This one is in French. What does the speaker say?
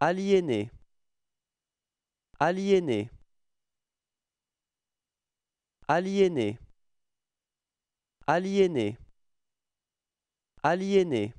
Aliéné. Aliéné. Aliéné. Aliéné. Aliéné.